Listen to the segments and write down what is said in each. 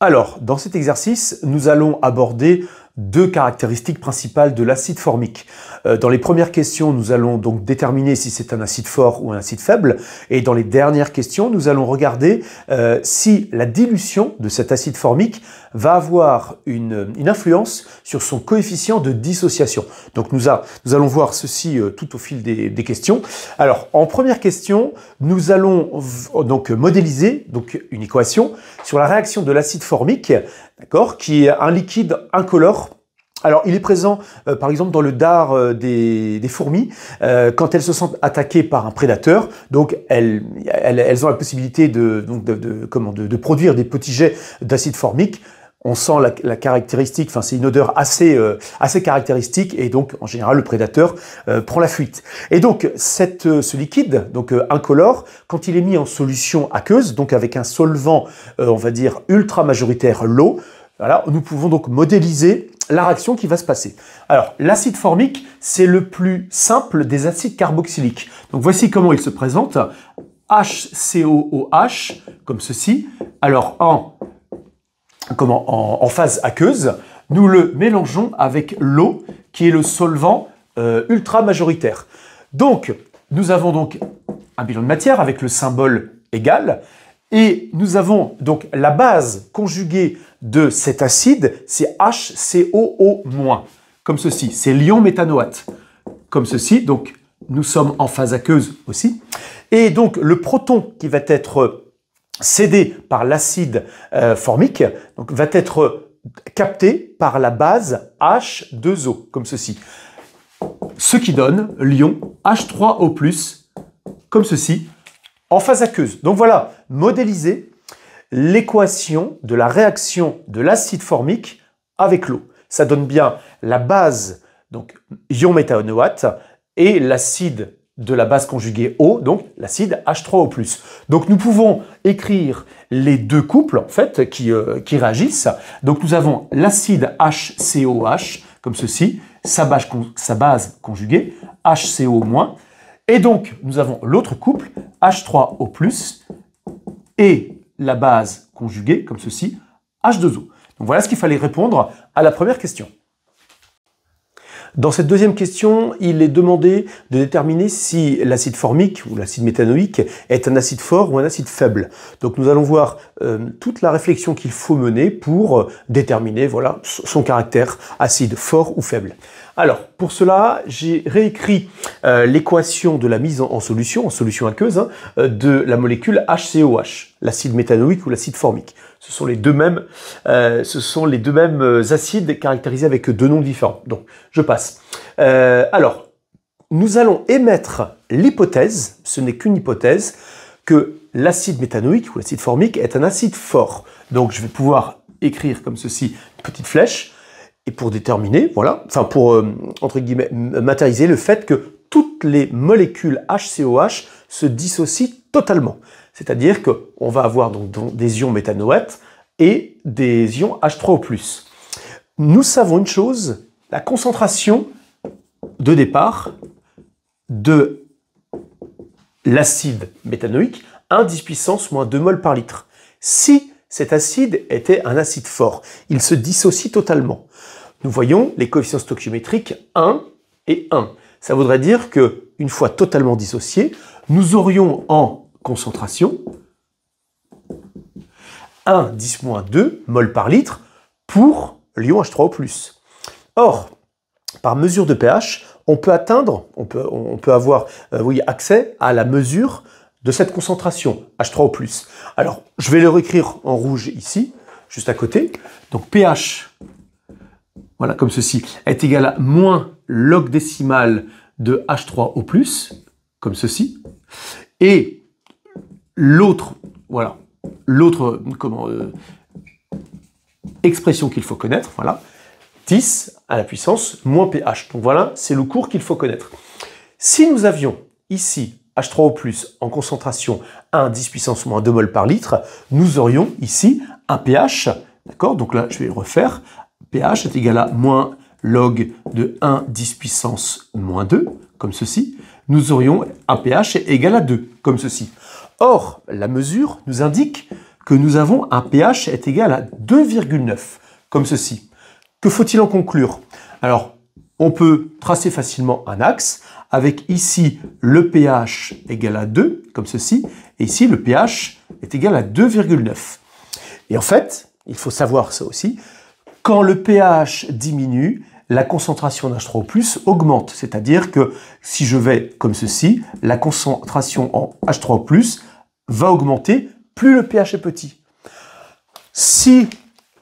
Alors, dans cet exercice, nous allons aborder deux caractéristiques principales de l'acide formique. Euh, dans les premières questions, nous allons donc déterminer si c'est un acide fort ou un acide faible. Et dans les dernières questions, nous allons regarder euh, si la dilution de cet acide formique va avoir une, influence sur son coefficient de dissociation. Donc nous, allons voir ceci euh, tout au fil des, des, questions. Alors en première question, nous allons oh, donc modéliser donc une équation sur la réaction de l'acide formique, d'accord, qui est un liquide incolore alors, il est présent, euh, par exemple, dans le dard euh, des, fourmis, euh, quand elles se sentent attaquées par un prédateur. Donc, elles, ont la possibilité de, produire des petits jets d'acide formique on sent la, caractéristique, enfin c'est une odeur assez caractéristique et donc en général le prédateur prend la fuite. Et donc ce liquide, donc incolore, quand il est mis en solution aqueuse, donc avec un solvant, on va dire ultra majoritaire l'eau, voilà, nous pouvons donc modéliser la réaction qui va se passer. Alors, l'acide formique, c'est le plus simple des acides carboxyliques. Donc voici comment il se présente. HCOOH, comme ceci. Alors, en, comment, en, phase aqueuse, nous le mélangeons avec l'eau, qui est le solvant euh, ultra majoritaire. Donc, nous avons donc un bilan de matière avec le symbole égal. Et nous avons donc la base conjuguée de cet acide, c'est HCOO-, comme ceci, c'est l'ion méthanoate, comme ceci, donc nous sommes en phase aqueuse aussi. Et donc le proton qui va être cédé par l'acide euh, formique va être capté par la base H2O, comme ceci. Ce qui donne l'ion H3O+, comme ceci, en phase aqueuse. Donc voilà, modéliser l'équation de la réaction de l'acide formique avec l'eau. Ça donne bien la base, donc ion méthanoate, et l'acide de la base conjuguée O, donc l'acide H3O+. Donc nous pouvons écrire les deux couples en fait qui, euh, réagissent. Donc nous avons l'acide HCOH comme ceci, sa base, sa base conjuguée HCO- et donc, nous avons l'autre couple, H3O+, et la base conjuguée, comme ceci, H2O. Donc voilà ce qu'il fallait répondre à la première question. Dans cette deuxième question, il est demandé de déterminer si l'acide formique ou l'acide méthanoïque est un acide fort ou un acide faible. Donc nous allons voir euh, toute la réflexion qu'il faut mener pour euh, déterminer voilà, son caractère acide fort ou faible. Alors, pour cela, j'ai réécrit euh, l'équation de la mise en, solution, en solution aqueuse, hein, de la molécule HCOH, l'acide méthanoïque ou l'acide formique. Ce sont les deux mêmes, euh, ce sont les deux mêmes euh, acides caractérisés avec deux noms différents. Donc, je passe. Euh, alors, nous allons émettre l'hypothèse, ce n'est qu'une hypothèse, que l'acide méthanoïque ou l'acide formique est un acide fort. Donc, je vais pouvoir écrire comme ceci une petite flèche. Et pour déterminer, voilà, enfin pour, entre guillemets, matérialiser le fait que toutes les molécules HCOH se dissocient totalement. C'est-à-dire qu'on va avoir donc des ions méthanoates et des ions H3O+. Nous savons une chose, la concentration de départ de l'acide méthanoïque, 1 10 puissance moins 2 mol par litre. Si cet acide était un acide fort, il se dissocie totalement. Nous voyons les coefficients stoichiométriques 1 et 1. Ça voudrait dire que, une fois totalement dissocié, nous aurions en concentration, 1 10 2 mol par litre pour l'ion H3O+. Or, par mesure de pH, on peut atteindre, on peut, on peut avoir euh, oui, accès à la mesure de cette concentration H3O+. Alors, je vais le réécrire en rouge ici, juste à côté. Donc pH, voilà, comme ceci, est égal à moins log décimal de H3O+, comme ceci. Et l'autre, voilà, l'autre euh, euh, expression qu'il faut connaître, voilà, 10 à la puissance moins pH. Donc voilà, c'est le cours qu'il faut connaître. Si nous avions ici H3O+, en concentration 1, 10 puissance moins 2 mol par litre, nous aurions ici un pH, d'accord Donc là, je vais le refaire. pH est égal à moins log de 1, 10 puissance moins 2, comme ceci. Nous aurions un pH égal à 2, comme ceci. Or, la mesure nous indique que nous avons un pH est égal à 2,9, comme ceci. Que faut-il en conclure Alors, on peut tracer facilement un axe avec ici le pH égal à 2, comme ceci, et ici le pH est égal à 2,9. Et en fait, il faut savoir ça aussi, quand le pH diminue, la concentration en h 3 o augmente. C'est-à-dire que si je vais comme ceci, la concentration en H3O+, va augmenter plus le pH est petit. Si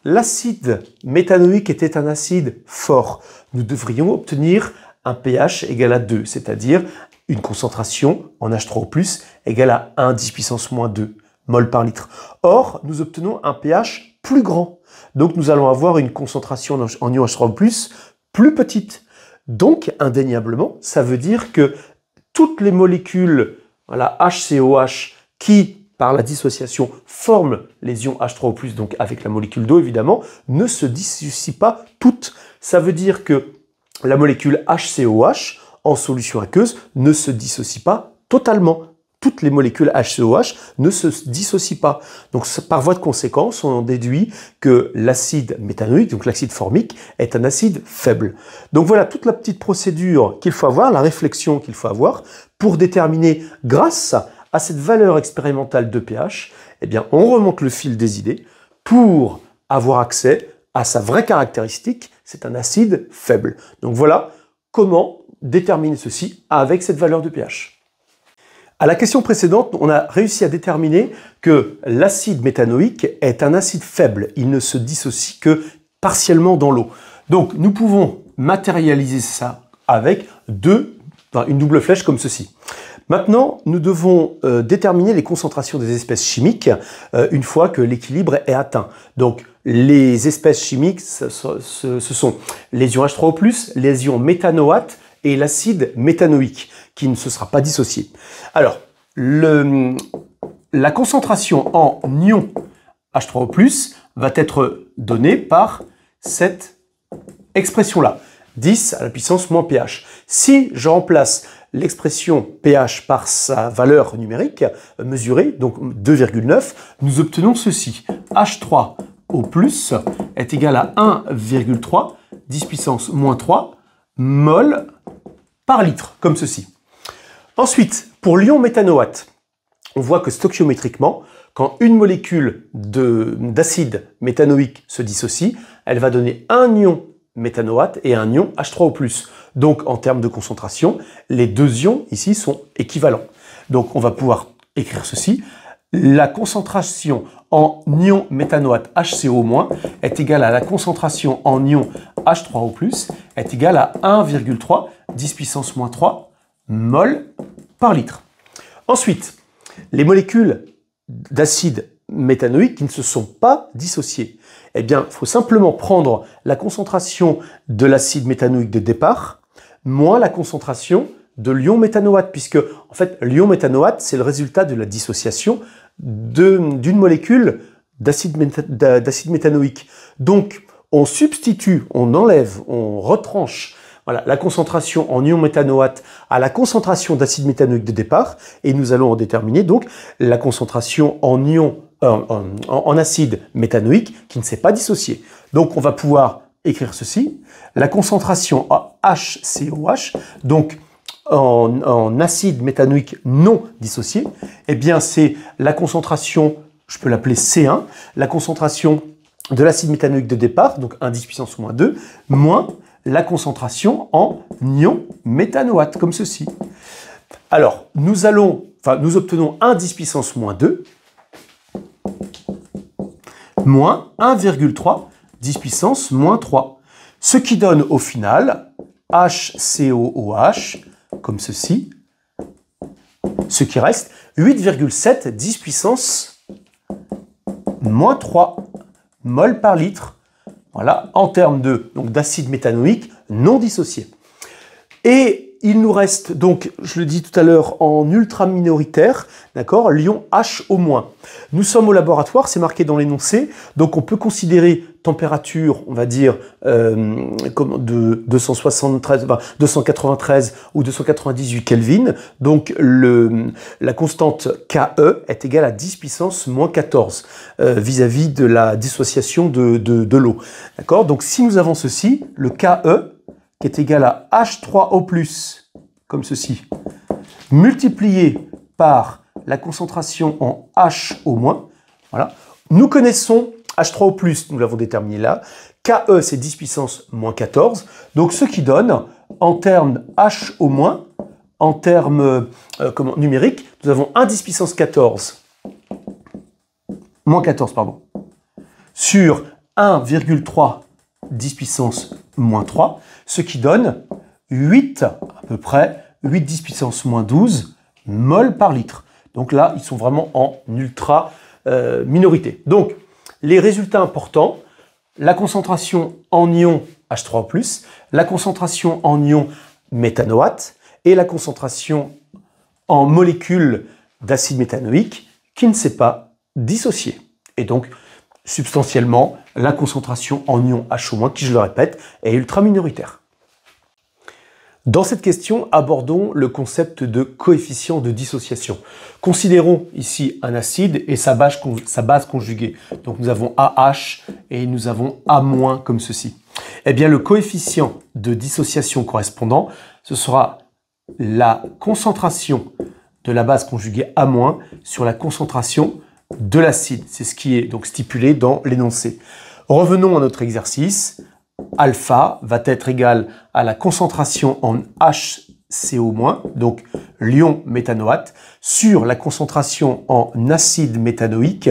l'acide méthanoïque était un acide fort, nous devrions obtenir un pH égal à 2, c'est-à-dire une concentration en H3O+, égale à 1 10 puissance moins 2 mol par litre. Or, nous obtenons un pH plus grand. Donc, nous allons avoir une concentration en ion H3O+, plus petite. Donc, indéniablement, ça veut dire que toutes les molécules, voilà, HCOH, qui, par la dissociation, forme les ions H3O+, donc avec la molécule d'eau évidemment, ne se dissocient pas toutes. Ça veut dire que la molécule HCOH en solution aqueuse ne se dissocie pas totalement. Toutes les molécules HCOH ne se dissocient pas. Donc par voie de conséquence, on en déduit que l'acide méthanoïque, donc l'acide formique, est un acide faible. Donc voilà toute la petite procédure qu'il faut avoir, la réflexion qu'il faut avoir pour déterminer grâce à à cette valeur expérimentale de pH, eh bien, on remonte le fil des idées pour avoir accès à sa vraie caractéristique, c'est un acide faible. Donc voilà comment déterminer ceci avec cette valeur de pH. À la question précédente, on a réussi à déterminer que l'acide méthanoïque est un acide faible. Il ne se dissocie que partiellement dans l'eau. Donc nous pouvons matérialiser ça avec deux, une double flèche comme ceci. Maintenant, nous devons euh, déterminer les concentrations des espèces chimiques euh, une fois que l'équilibre est atteint. Donc, les espèces chimiques, ce, sont les ions H3O+, les ions méthanoates et l'acide méthanoïque, qui ne se sera pas dissocié. Alors, la concentration en ions H3O+, va être donnée par cette expression-là. 10 à la puissance moins pH. Si je remplace l'expression pH par sa valeur numérique mesurée, donc 2,9, nous obtenons ceci. H3 au plus est égal à 1,3, 10 puissance moins 3, mol par litre, comme ceci. Ensuite, pour l'ion méthanoate, on voit que stoichiométriquement, quand une molécule d'acide méthanoïque se dissocie, elle va donner un ion méthanoate et un ion H3O+. Donc en termes de concentration, les deux ions ici sont équivalents. Donc on va pouvoir écrire ceci. La concentration en ion méthanoate HCO- est égale à la concentration en ion H3O+, est égale à 1,3 10 puissance moins 3 mol par litre. Ensuite, les molécules d'acide Méthanoïque qui ne se sont pas dissociés. Eh bien, il faut simplement prendre la concentration de l'acide méthanoïque de départ moins la concentration de l'ion méthanoate, puisque en fait l'ion méthanoate c'est le résultat de la dissociation d'une molécule d'acide méthanoïque. Donc on substitue, on enlève, on retranche voilà, la concentration en ion méthanoate à la concentration d'acide méthanoïque de départ, et nous allons en déterminer donc la concentration en ion euh, euh, en, acide méthanoïque qui ne s'est pas dissocié. Donc on va pouvoir écrire ceci, la concentration en HCOH, donc en, acide méthanoïque non dissocié, eh bien c'est la concentration, je peux l'appeler C1, la concentration de l'acide méthanoïque de départ, donc 1 10 puissance moins 2, moins la concentration en ion méthanoate, comme ceci. Alors, nous allons, nous obtenons 1 10 puissance moins 2, moins 1,3, 10 puissance moins 3. Ce qui donne au final HCOOH, comme ceci, ce qui reste 8,7, 10 puissance moins 3 mol par litre. Voilà, en termes d'acide méthanoïque non dissocié. Et il nous reste donc, je le dis tout à l'heure, en ultra minoritaire, d'accord, Lyon H au moins. Nous sommes au laboratoire, c'est marqué dans l'énoncé, donc on peut considérer température, on va dire, euh, comme de 273, 293 ou 298 Kelvin. Donc le, la constante KE est égale à 10 puissance moins 14 euh, vis-à-vis de la dissociation de, de, de l'eau. D'accord Donc si nous avons ceci, le KE qui est égal à H3O+, comme ceci, multiplié par la concentration en H au moins. Voilà. Nous connaissons H3O+, nous l'avons déterminé là. KE, c'est 10 puissance moins 14. Donc, ce qui donne, en termes H au moins, en termes euh, numériques, nous avons 1 10 puissance 14, moins 14, pardon, sur 1,3 10 puissance moins 3, ce qui donne 8, à peu près, 8 10 puissance moins 12 mol par litre. Donc là, ils sont vraiment en ultra euh, minorité. Donc, les résultats importants, la concentration en ion H3+, la concentration en ion méthanoate et la concentration en molécules d'acide méthanoïque qui ne s'est pas dissociée. Et donc, substantiellement la concentration en ion H- qui, je le répète, est ultra minoritaire. Dans cette question, abordons le concept de coefficient de dissociation. Considérons ici un acide et sa base, sa base conjuguée. Donc nous avons AH et nous avons A- comme ceci. Eh bien le coefficient de dissociation correspondant, ce sera la concentration de la base conjuguée A- sur la concentration de l'acide. C'est ce qui est donc stipulé dans l'énoncé. Revenons à notre exercice. Alpha va être égal à la concentration en HCO-, donc l'ion méthanoate, sur la concentration en acide méthanoïque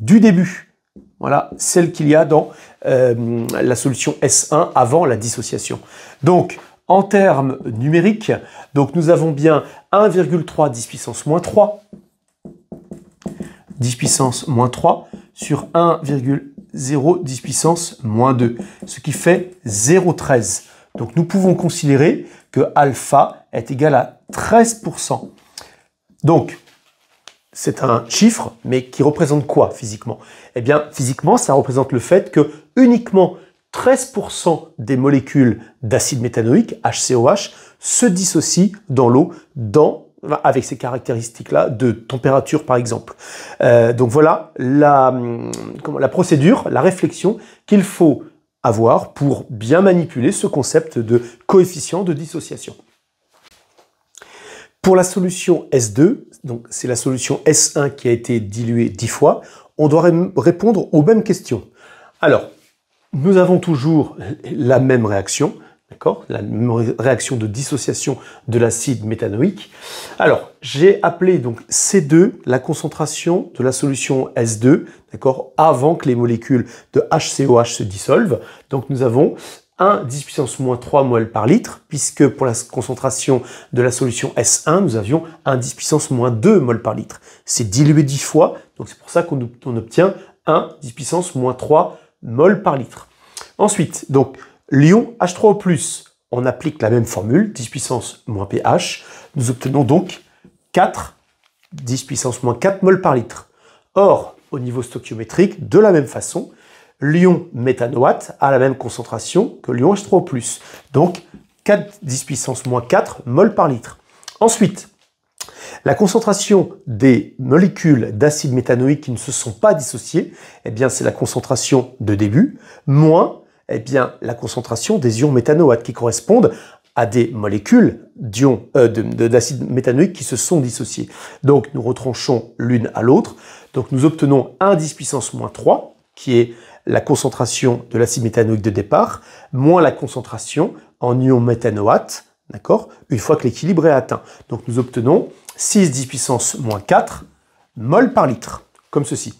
du début. Voilà, celle qu'il y a dans euh, la solution S1 avant la dissociation. Donc, en termes numériques, donc nous avons bien 1,3 10 puissance moins 3 10 puissance moins 3 sur 10 puissance moins 2, ce qui fait 0,13. Donc nous pouvons considérer que alpha est égal à 13%. Donc, c'est un chiffre, mais qui représente quoi physiquement Eh bien, physiquement, ça représente le fait que uniquement 13% des molécules d'acide méthanoïque, HCOH, se dissocient dans l'eau dans avec ces caractéristiques-là de température par exemple. Euh, donc voilà hum, la, procédure, la réflexion qu'il faut avoir pour bien manipuler ce concept de coefficient de dissociation. Pour la solution S2, donc c'est la solution S1 qui a été diluée 10 fois, on doit répondre aux mêmes questions. Alors, nous avons toujours la même réaction. D'accord La réaction de dissociation de l'acide méthanoïque. Alors, j'ai appelé donc C2 la concentration de la solution S2, d'accord Avant que les molécules de HCOH se dissolvent. Donc, nous avons 1, 10 puissance moins 3 mol par litre, puisque pour la concentration de la solution S1, nous avions 1, 10 puissance moins 2 mol par litre. C'est dilué 10 fois, donc c'est pour ça qu'on obtient 1, 10 puissance moins 3 mol par litre. Ensuite, donc, L'ion H3O+. On applique la même formule, 10 puissance moins pH. Nous obtenons donc 4, 10 puissance moins 4 mol par litre. Or, au niveau stoichiométrique, de la même façon, l'ion méthanoate a la même concentration que l'ion H3O+. Donc, 4, 10 puissance moins 4 mol par litre. Ensuite, la concentration des molécules d'acide méthanoïque qui ne se sont pas dissociées, eh bien c'est la concentration de début moins eh bien, la concentration des ions méthanoates qui correspondent à des molécules euh, d'acide méthanoïque qui se sont dissociées. Donc, nous retranchons l'une à l'autre. Donc, nous obtenons 1 10 puissance moins 3, qui est la concentration de l'acide méthanoïque de départ, moins la concentration en ions méthanoates, d'accord, une fois que l'équilibre est atteint. Donc, nous obtenons 6 10 puissance moins 4 mol par litre, comme ceci.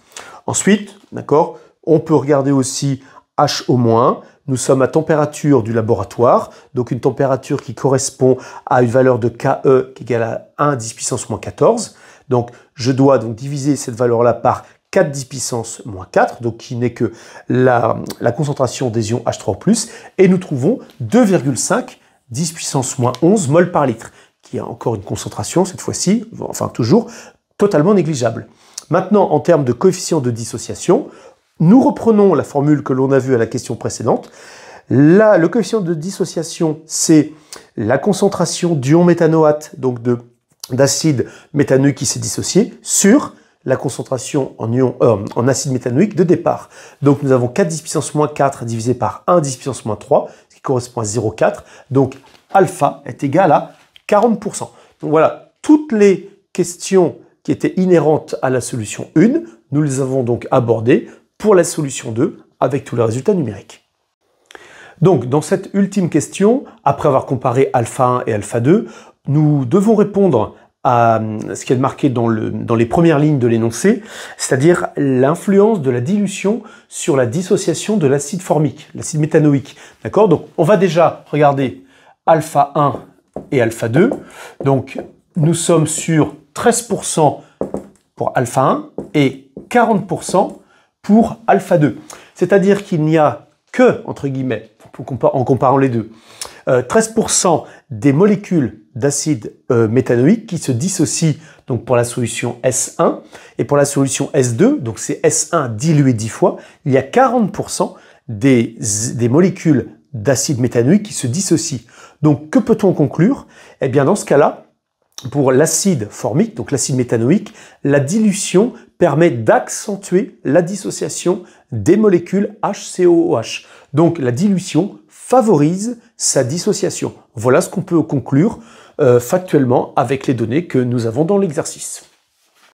Ensuite, d'accord, on peut regarder aussi H au moins, nous sommes à température du laboratoire, donc une température qui correspond à une valeur de KE qui est égale à 1 10 puissance moins 14. Donc je dois donc diviser cette valeur-là par 4 10 puissance moins 4, donc qui n'est que la, la, concentration des ions H3+, et nous trouvons 2,5 10 puissance moins 11 mol par litre, qui est encore une concentration, cette fois-ci, enfin toujours, totalement négligeable. Maintenant, en termes de coefficient de dissociation, nous reprenons la formule que l'on a vue à la question précédente. Là, le coefficient de dissociation, c'est la concentration d'ion méthanoate, donc de d'acide méthanoïque qui s'est dissocié, sur la concentration en, euh, en acide méthanoïque de départ. Donc nous avons 4 10 puissance moins 4 divisé par 1 10 puissance moins 3, ce qui correspond à 0,4. Donc alpha est égal à 40%. Donc voilà, toutes les questions qui étaient inhérentes à la solution 1, nous les avons donc abordées pour la solution 2 avec tous les résultats numériques. Donc, dans cette ultime question, après avoir comparé alpha 1 et alpha 2, nous devons répondre à euh, ce qui est marqué dans, dans les premières lignes de l'énoncé, c'est-à-dire l'influence de la dilution sur la dissociation de l'acide formique, l'acide méthanoïque. D'accord Donc, on va déjà regarder alpha 1 et alpha 2. Donc, nous sommes sur 13% pour alpha 1 et 40% pour alpha 2. C'est-à-dire qu'il n'y a que, entre guillemets, en comparant les deux, 13% euh, des molécules d'acide euh, méthanoïque qui se dissocient donc pour la solution S1 et pour la solution S2, donc c'est S1 dilué 10 fois, il y a 40% des, des molécules d'acide méthanoïque qui se dissocient. Donc que peut-on conclure et eh bien dans ce cas-là, pour l'acide formique, donc l'acide méthanoïque, la dilution permet d'accentuer la dissociation des molécules HCOOH. Donc la dilution favorise sa dissociation. Voilà ce qu'on peut conclure euh, factuellement avec les données que nous avons dans l'exercice.